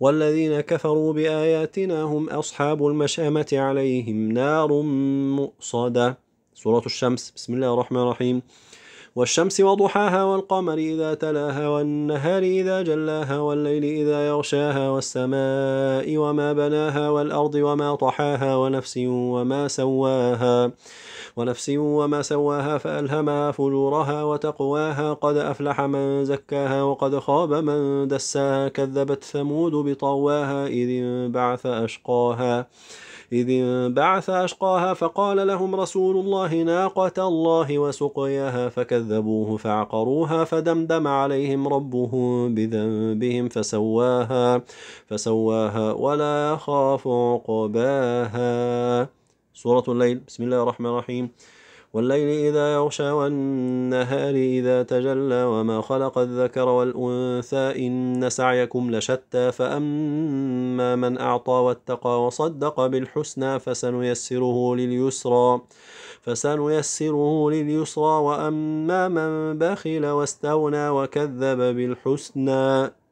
والذين كفروا بآياتنا هم أصحاب المشأمة عليهم نار مؤصدة سورة الشمس بسم الله الرحمن الرحيم والشمس وضحاها والقمر إذا تلاها والنهار إذا جلاها والليل إذا يغشاها والسماء وما بناها والأرض وما طحاها ونفس وما سواها ونفس وما سواها فألهمها فجورها وتقواها قد أفلح من زكاها وقد خاب من دساها كذبت ثمود بطواها إذ انبعث أشقاها إذ انبعث أشقاها فقال لهم رسول الله ناقة الله وسقياها فكذبت فكذبوه فعقروها فدمدم عليهم ربهم بذنبهم فسواها فسواها ولا يخاف عقباها سورة الليل بسم الله الرحمن الرحيم والليل إذا يغشى والنهار إذا تجلى وما خلق الذكر والأنثى إن سعيكم لشتى فأما من أعطى واتقى وصدق بالحسنى فسنيسره لليسرى فسنيسره لليسرى وأما من بخل واستغنى وكذب بالحسنى